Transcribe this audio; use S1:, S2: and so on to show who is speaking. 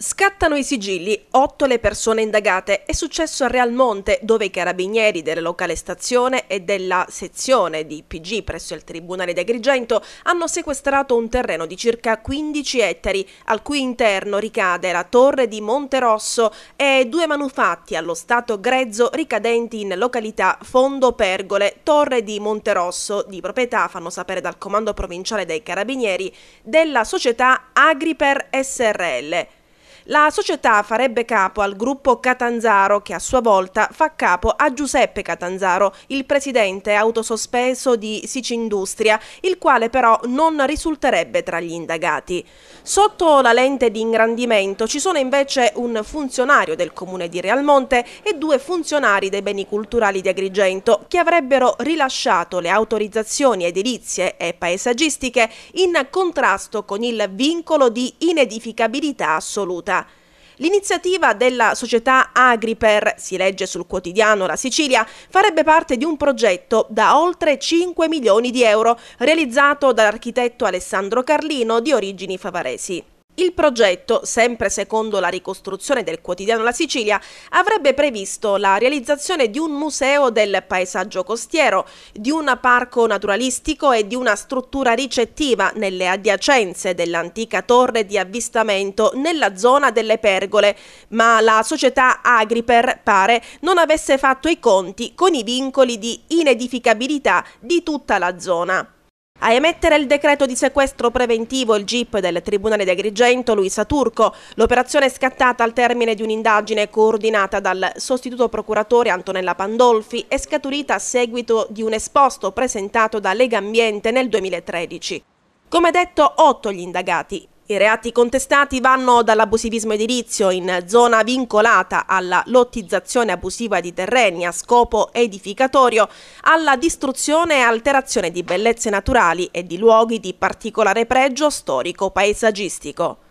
S1: Scattano i sigilli, otto le persone indagate. È successo a Real Monte, dove i carabinieri della locale stazione e della sezione di PG presso il Tribunale di Agrigento hanno sequestrato un terreno di circa 15 ettari, al cui interno ricade la torre di Monterosso e due manufatti allo stato grezzo ricadenti in località Fondo Pergole, torre di Monterosso, di proprietà, fanno sapere dal Comando Provinciale dei Carabinieri, della società Agriper SRL. La società farebbe capo al gruppo Catanzaro che a sua volta fa capo a Giuseppe Catanzaro, il presidente autosospeso di Sicindustria, il quale però non risulterebbe tra gli indagati. Sotto la lente di ingrandimento ci sono invece un funzionario del comune di Realmonte e due funzionari dei beni culturali di Agrigento che avrebbero rilasciato le autorizzazioni edilizie e paesaggistiche in contrasto con il vincolo di inedificabilità assoluta. L'iniziativa della società Agriper, si legge sul quotidiano La Sicilia, farebbe parte di un progetto da oltre 5 milioni di euro realizzato dall'architetto Alessandro Carlino di origini favaresi. Il progetto, sempre secondo la ricostruzione del quotidiano La Sicilia, avrebbe previsto la realizzazione di un museo del paesaggio costiero, di un parco naturalistico e di una struttura ricettiva nelle adiacenze dell'antica torre di avvistamento nella zona delle pergole, ma la società Agriper pare non avesse fatto i conti con i vincoli di inedificabilità di tutta la zona. A emettere il decreto di sequestro preventivo il GIP del Tribunale di Agrigento Luisa Turco, l'operazione è scattata al termine di un'indagine coordinata dal sostituto procuratore Antonella Pandolfi e scaturita a seguito di un esposto presentato da Lega Ambiente nel 2013. Come detto, otto gli indagati, i reati contestati vanno dall'abusivismo edilizio in zona vincolata alla lottizzazione abusiva di terreni a scopo edificatorio, alla distruzione e alterazione di bellezze naturali e di luoghi di particolare pregio storico-paesaggistico.